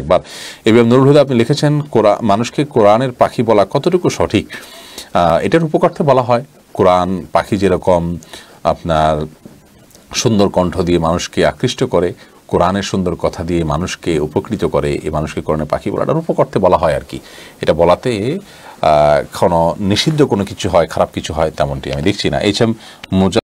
একবার এবিএম নুরুল হুদা আপনি লিখেছেন কোরআন মানুষকে কোরআনের পাখি বলা কতটুকু সঠিক এটার উপকার্থে বলা হয় কোরআন পাখি যেরকম আপনার সুন্দর কণ্ঠ দিয়ে মানুষকে আকৃষ্ট করে কোরআনের সুন্দর কথা দিয়ে মানুষকে উপকৃত করে এ মানুষকে কোরআনে পাখি বলাটার উপকর্তে বলা হয় আর কি এটা বলাতে কোনো নিষিদ্ধ কোনো কিছু হয় খারাপ কিছু হয় তেমনটি আমি দেখছি না এইচ এম মোজা